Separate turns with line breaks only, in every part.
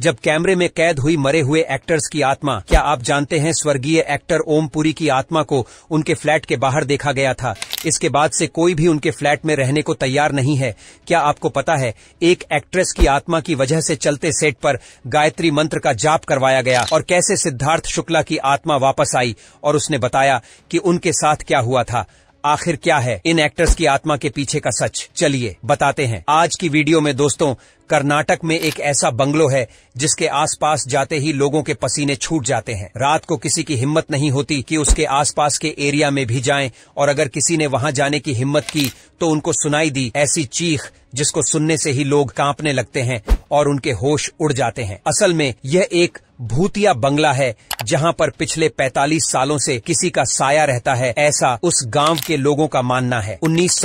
जब कैमरे में कैद हुई मरे हुए एक्टर्स की आत्मा क्या आप जानते हैं स्वर्गीय एक्टर ओमपुरी की आत्मा को उनके फ्लैट के बाहर देखा गया था इसके बाद से कोई भी उनके फ्लैट में रहने को तैयार नहीं है क्या आपको पता है एक एक्ट्रेस की आत्मा की वजह से चलते सेट पर गायत्री मंत्र का जाप करवाया गया और कैसे सिद्धार्थ शुक्ला की आत्मा वापस आई और उसने बताया की उनके साथ क्या हुआ था आखिर क्या है इन एक्टर्स की आत्मा के पीछे का सच चलिए बताते हैं आज की वीडियो में दोस्तों कर्नाटक में एक ऐसा बंगलो है जिसके आसपास जाते ही लोगों के पसीने छूट जाते हैं रात को किसी की हिम्मत नहीं होती कि उसके आसपास के एरिया में भी जाएं और अगर किसी ने वहां जाने की हिम्मत की तो उनको सुनाई दी ऐसी चीख जिसको सुनने से ही लोग कांपने लगते हैं और उनके होश उड़ जाते हैं असल में यह एक भूतिया बंगला है जहां पर पिछले 45 सालों से किसी का साया रहता है ऐसा उस गांव के लोगों का मानना है उन्नीस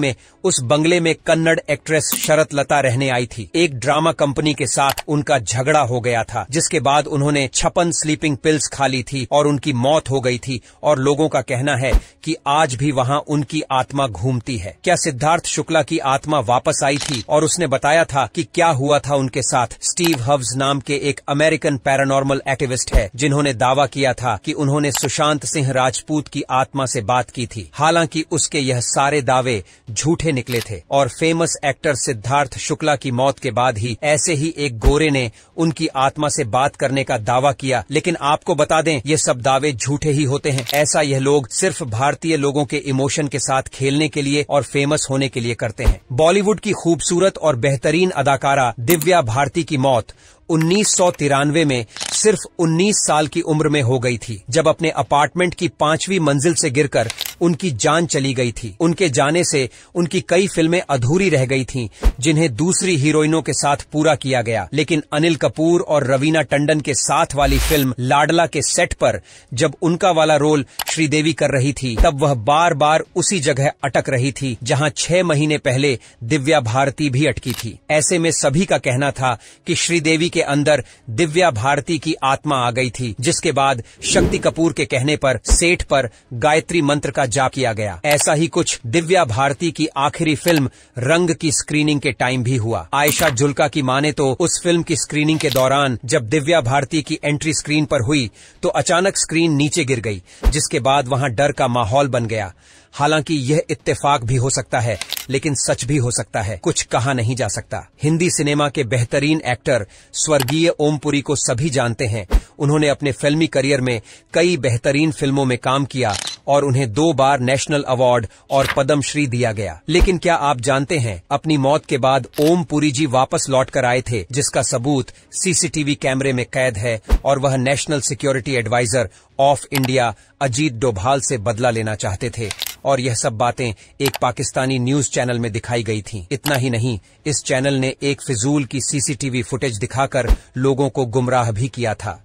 में उस बंगले में कन्नड़ एक्ट्रेस शरत लता रहने आई थी एक ड्रामा कंपनी के साथ उनका झगड़ा हो गया था जिसके बाद उन्होंने छप्पन स्लीपिंग पिल्स खा ली थी और उनकी मौत हो गई थी और लोगों का कहना है कि आज भी वहाँ उनकी आत्मा घूमती है क्या सिद्धार्थ शुक्ला की आत्मा वापस आई थी और उसने बताया था की क्या हुआ था उनके साथ स्टीव हब्स नाम के एक अमेरिकन पैरानॉर्मल एक्टिविस्ट है जिन्होंने दावा किया था कि उन्होंने सुशांत सिंह राजपूत की आत्मा से बात की थी हालांकि उसके यह सारे दावे झूठे निकले थे और फेमस एक्टर सिद्धार्थ शुक्ला की मौत के बाद ही ऐसे ही एक गोरे ने उनकी आत्मा से बात करने का दावा किया लेकिन आपको बता दें ये सब दावे झूठे ही होते हैं ऐसा यह लोग सिर्फ भारतीय लोगों के इमोशन के साथ खेलने के लिए और फेमस होने के लिए करते हैं बॉलीवुड की खूबसूरत और बेहतरीन अदाकारा दिव्या भारती की मौत उन्नीस में सिर्फ 19 साल की उम्र में हो गई थी जब अपने अपार्टमेंट की पांचवी मंजिल से गिरकर उनकी जान चली गई थी उनके जाने से उनकी कई फिल्में अधूरी रह गई थीं, जिन्हें दूसरी हीरोइनों के साथ पूरा किया गया लेकिन अनिल कपूर और रवीना टंडन के साथ वाली फिल्म लाडला के सेट पर जब उनका वाला रोल श्रीदेवी कर रही थी तब वह बार बार उसी जगह अटक रही थी जहाँ छह महीने पहले दिव्या भारती भी अटकी थी ऐसे में सभी का कहना था कि श्रीदेवी के अंदर दिव्या भारती की आत्मा आ गई थी जिसके बाद शक्ति कपूर के कहने पर सेठ पर गायत्री मंत्र का जा किया गया ऐसा ही कुछ दिव्या भारती की आखिरी फिल्म रंग की स्क्रीनिंग के टाइम भी हुआ आयशा जुल्का की माने तो उस फिल्म की स्क्रीनिंग के दौरान जब दिव्या भारती की एंट्री स्क्रीन पर हुई तो अचानक स्क्रीन नीचे गिर गई जिसके बाद वहां डर का माहौल बन गया हालांकि यह इत्तेफाक भी हो सकता है लेकिन सच भी हो सकता है कुछ कहा नहीं जा सकता हिंदी सिनेमा के बेहतरीन एक्टर स्वर्गीय ओमपुरी को सभी जानते हैं उन्होंने अपने फिल्मी करियर में कई बेहतरीन फिल्मों में काम किया और उन्हें दो बार नेशनल अवार्ड और पद्मश्री दिया गया लेकिन क्या आप जानते हैं अपनी मौत के बाद ओम पुरी जी वापस लौट कर आए थे जिसका सबूत सीसीटीवी कैमरे में कैद है और वह national security adviser of India Ajit Doval से बदला लेना चाहते थे और यह सब बातें एक पाकिस्तानी न्यूज चैनल में दिखाई गई थी इतना ही नहीं इस चैनल ने एक फिजूल की सीसीटीवी फुटेज दिखाकर लोगों को गुमराह भी किया था